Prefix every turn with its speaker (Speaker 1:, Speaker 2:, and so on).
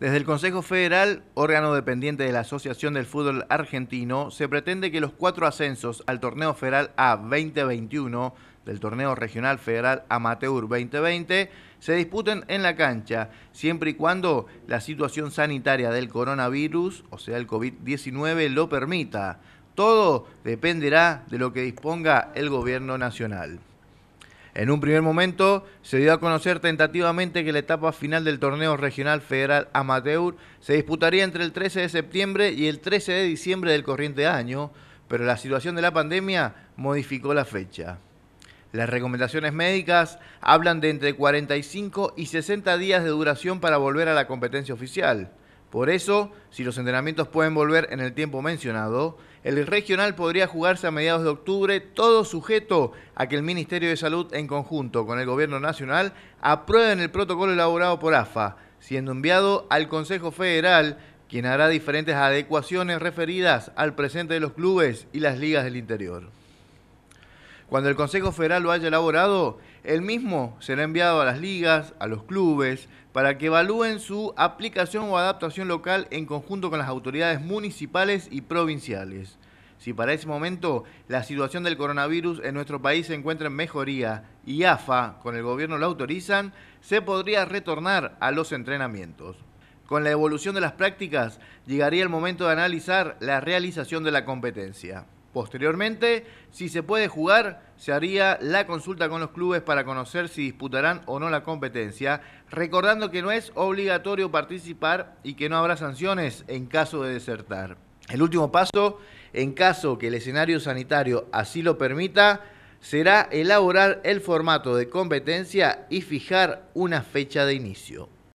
Speaker 1: Desde el Consejo Federal, órgano dependiente de la Asociación del Fútbol Argentino, se pretende que los cuatro ascensos al Torneo Federal A 2021 del Torneo Regional Federal Amateur 2020 se disputen en la cancha, siempre y cuando la situación sanitaria del coronavirus, o sea el COVID-19, lo permita. Todo dependerá de lo que disponga el gobierno nacional. En un primer momento se dio a conocer tentativamente que la etapa final del torneo regional federal amateur se disputaría entre el 13 de septiembre y el 13 de diciembre del corriente año, pero la situación de la pandemia modificó la fecha. Las recomendaciones médicas hablan de entre 45 y 60 días de duración para volver a la competencia oficial. Por eso, si los entrenamientos pueden volver en el tiempo mencionado, el regional podría jugarse a mediados de octubre, todo sujeto a que el Ministerio de Salud, en conjunto con el Gobierno Nacional, aprueben el protocolo elaborado por AFA, siendo enviado al Consejo Federal, quien hará diferentes adecuaciones referidas al presente de los clubes y las ligas del interior. Cuando el Consejo Federal lo haya elaborado, el mismo será enviado a las ligas, a los clubes, para que evalúen su aplicación o adaptación local en conjunto con las autoridades municipales y provinciales. Si para ese momento la situación del coronavirus en nuestro país se encuentra en mejoría y AFA con el gobierno lo autorizan, se podría retornar a los entrenamientos. Con la evolución de las prácticas, llegaría el momento de analizar la realización de la competencia. Posteriormente, si se puede jugar, se haría la consulta con los clubes para conocer si disputarán o no la competencia, recordando que no es obligatorio participar y que no habrá sanciones en caso de desertar. El último paso, en caso que el escenario sanitario así lo permita, será elaborar el formato de competencia y fijar una fecha de inicio.